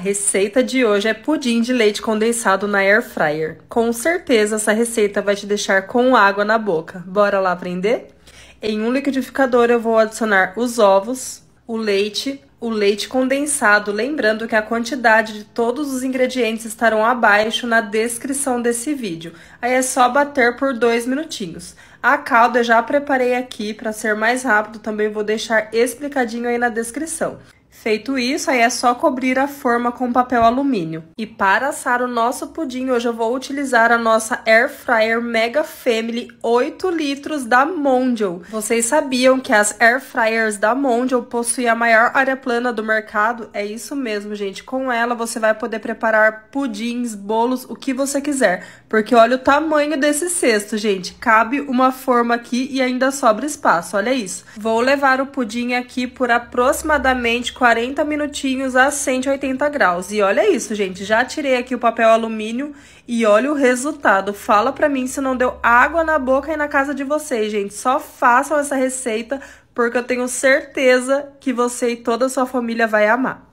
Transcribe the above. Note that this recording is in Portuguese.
A receita de hoje é pudim de leite condensado na air fryer. Com certeza essa receita vai te deixar com água na boca. Bora lá aprender? Em um liquidificador eu vou adicionar os ovos, o leite, o leite condensado, lembrando que a quantidade de todos os ingredientes estarão abaixo na descrição desse vídeo. Aí é só bater por dois minutinhos. A calda eu já preparei aqui, para ser mais rápido também vou deixar explicadinho aí na descrição. Feito isso, aí é só cobrir a forma com papel alumínio. E para assar o nosso pudim, hoje eu vou utilizar a nossa Air Fryer Mega Family 8 litros da Mondial. Vocês sabiam que as Air Fryers da Mondial possuem a maior área plana do mercado? É isso mesmo, gente. Com ela você vai poder preparar pudins, bolos, o que você quiser. Porque olha o tamanho desse cesto, gente. Cabe uma forma aqui e ainda sobra espaço, olha isso. Vou levar o pudim aqui por aproximadamente 40 minutinhos a 180 graus. E olha isso, gente, já tirei aqui o papel alumínio e olha o resultado. Fala pra mim se não deu água na boca e na casa de vocês, gente. Só façam essa receita porque eu tenho certeza que você e toda a sua família vai amar.